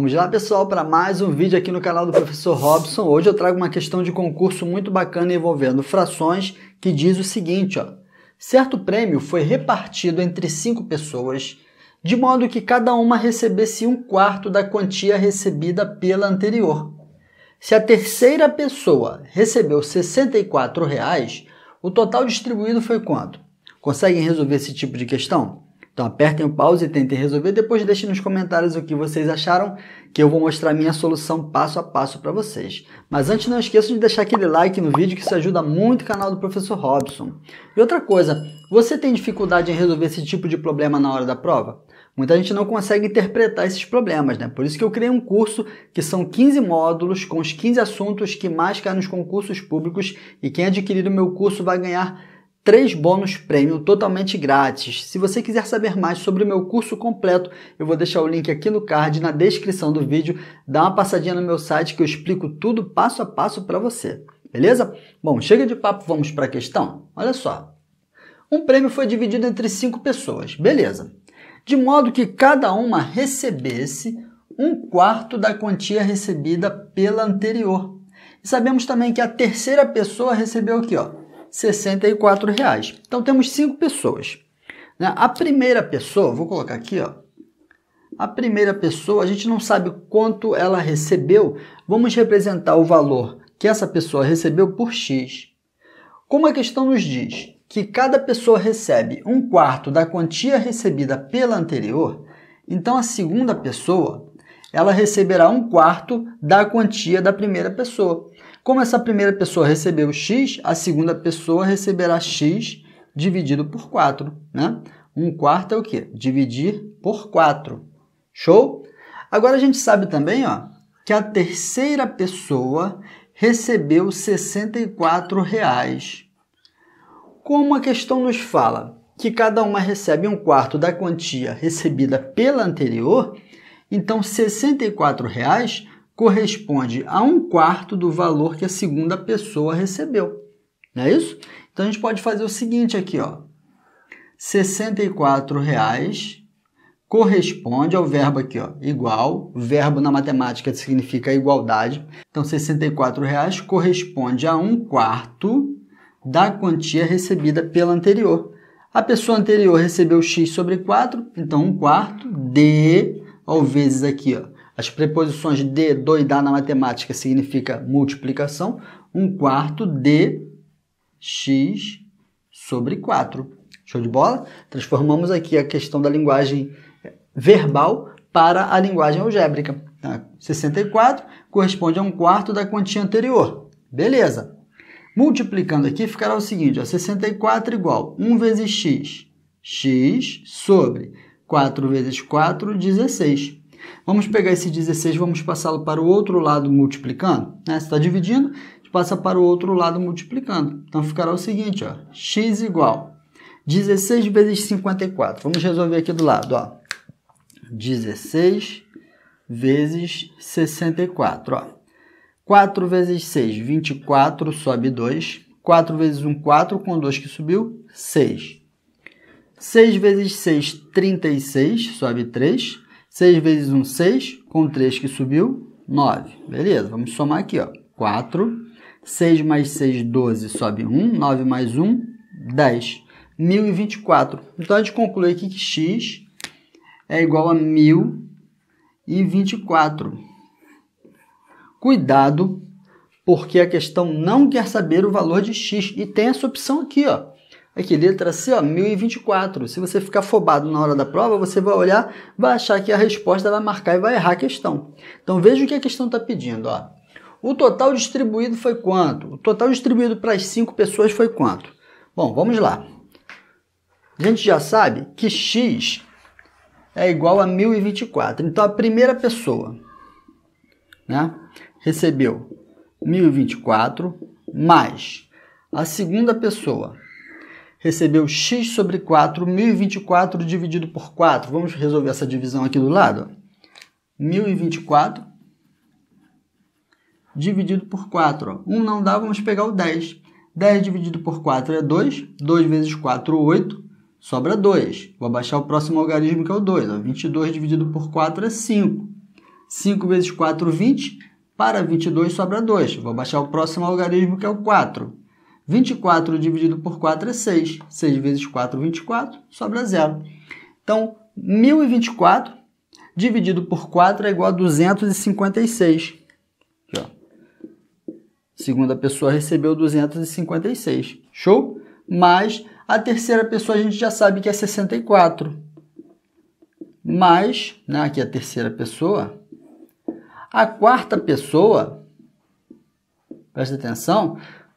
Vamos lá, pessoal, para mais um vídeo aqui no canal do Professor Robson. Hoje eu trago uma questão de concurso muito bacana envolvendo frações que diz o seguinte, ó. Certo prêmio foi repartido entre cinco pessoas, de modo que cada uma recebesse um quarto da quantia recebida pela anterior. Se a terceira pessoa recebeu R$ 64,00, o total distribuído foi quanto? Conseguem resolver esse tipo de questão? Então apertem o pause e tentem resolver, depois deixem nos comentários o que vocês acharam, que eu vou mostrar minha solução passo a passo para vocês. Mas antes não esqueçam de deixar aquele like no vídeo que isso ajuda muito o canal do Professor Robson. E outra coisa, você tem dificuldade em resolver esse tipo de problema na hora da prova? Muita gente não consegue interpretar esses problemas, né? Por isso que eu criei um curso que são 15 módulos com os 15 assuntos que mais caem nos concursos públicos e quem adquirir o meu curso vai ganhar três bônus prêmio totalmente grátis. Se você quiser saber mais sobre o meu curso completo, eu vou deixar o link aqui no card na descrição do vídeo. Dá uma passadinha no meu site que eu explico tudo passo a passo para você. Beleza? Bom, chega de papo, vamos para a questão. Olha só. Um prêmio foi dividido entre cinco pessoas. Beleza. De modo que cada uma recebesse um quarto da quantia recebida pela anterior. E sabemos também que a terceira pessoa recebeu aqui, ó, 64 reais. Então temos cinco pessoas. Né? A primeira pessoa, vou colocar aqui, ó. A primeira pessoa, a gente não sabe quanto ela recebeu. Vamos representar o valor que essa pessoa recebeu por x. Como a questão nos diz que cada pessoa recebe um quarto da quantia recebida pela anterior, então a segunda pessoa ela receberá um quarto da quantia da primeira pessoa. Como essa primeira pessoa recebeu x, a segunda pessoa receberá x dividido por 4, né? um quarto é o quê? Dividir por 4. Show? Agora a gente sabe também, ó, que a terceira pessoa recebeu R$ 64. Reais. Como a questão nos fala que cada uma recebe um quarto da quantia recebida pela anterior, então R$ 64 reais corresponde a um quarto do valor que a segunda pessoa recebeu. Não é isso? Então a gente pode fazer o seguinte aqui, ó. R$ reais corresponde ao verbo aqui, ó, igual. Verbo na matemática significa igualdade. Então R$ reais corresponde a um quarto da quantia recebida pela anterior. A pessoa anterior recebeu x sobre 4, então um quarto de, ao vezes aqui, ó, as preposições de, do e da na matemática significa multiplicação. Um quarto de x sobre 4. Show de bola? Transformamos aqui a questão da linguagem eh, verbal para a linguagem algébrica. Tá? 64 corresponde a um quarto da quantia anterior. Beleza. Multiplicando aqui ficará o seguinte, ó, 64 igual 1 vezes x, x sobre 4 vezes 4, 16. Vamos pegar esse 16 vamos passá-lo para o outro lado multiplicando. Né? Você está dividindo, passa para o outro lado multiplicando. Então ficará o seguinte, ó, x igual 16 vezes 54. Vamos resolver aqui do lado. Ó. 16 vezes 64. Ó. 4 vezes 6, 24, sobe 2. 4 vezes 1, 4, com 2 que subiu, 6. 6 vezes 6, 36, sobe 3. 6 vezes 1, 6, com 3 que subiu, 9. Beleza, vamos somar aqui, ó. 4, 6 mais 6, 12, sobe 1, 9 mais 1, 10. 1024. Então a gente conclui aqui que x é igual a 1024. Cuidado, porque a questão não quer saber o valor de x e tem essa opção aqui, ó. Aqui, letra C, ó, 1024. Se você ficar afobado na hora da prova, você vai olhar, vai achar que a resposta vai marcar e vai errar a questão. Então veja o que a questão está pedindo. Ó. O total distribuído foi quanto? O total distribuído para as cinco pessoas foi quanto? Bom, vamos lá. A gente já sabe que x é igual a 1024. Então a primeira pessoa né, recebeu 1024 mais a segunda pessoa recebeu x sobre 4, 1024 dividido por 4. Vamos resolver essa divisão aqui do lado. 1024 dividido por 4. 1 não dá, vamos pegar o 10. 10 dividido por 4 é 2. 2 vezes 4, 8. Sobra 2. Vou abaixar o próximo algarismo que é o 2. 22 dividido por 4 é 5. 5 vezes 4, 20. Para 22 sobra 2. Vou abaixar o próximo algarismo que é o 4. 24 dividido por 4 é 6. 6 vezes 4, 24, sobra zero. Então, 1024 dividido por 4 é igual a 256. Aqui, ó. Segunda pessoa recebeu 256. Show? Mais a terceira pessoa a gente já sabe que é 64. Mais, né, aqui a terceira pessoa. A quarta pessoa, presta atenção,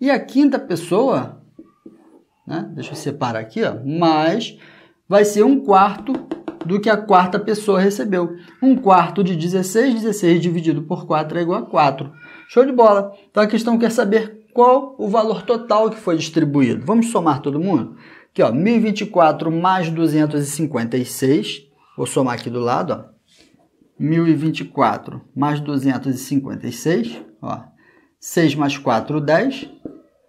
E a quinta pessoa, né? deixa eu separar aqui, ó, mais vai ser um quarto do que a quarta pessoa recebeu. Um quarto de 16, 16 dividido por 4 é igual a 4. Show de bola! Então a questão quer saber qual o valor total que foi distribuído. Vamos somar todo mundo? Aqui, ó, 1024 mais 256. Vou somar aqui do lado, ó. 1024 mais 256, ó. 6 mais 4, 10.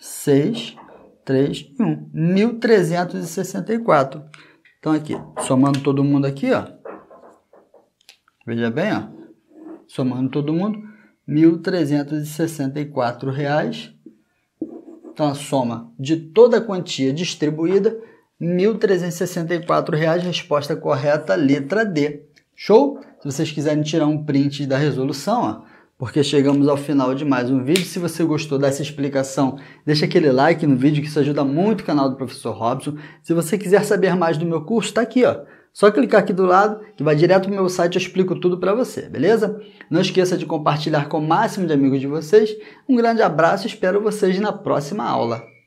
6, 3 e 1. 1364. Então aqui, somando todo mundo aqui, ó. Veja bem, ó. Somando todo mundo, R$ 1.364. Então a soma de toda a quantia distribuída, R$ 1.364. Resposta correta, letra D. Show? Se vocês quiserem tirar um print da resolução, ó porque chegamos ao final de mais um vídeo. Se você gostou dessa explicação, deixa aquele like no vídeo que isso ajuda muito o canal do Professor Robson. Se você quiser saber mais do meu curso, está aqui, ó. Só clicar aqui do lado que vai direto para o meu site, eu explico tudo para você, beleza? Não esqueça de compartilhar com o máximo de amigos de vocês. Um grande abraço e espero vocês na próxima aula.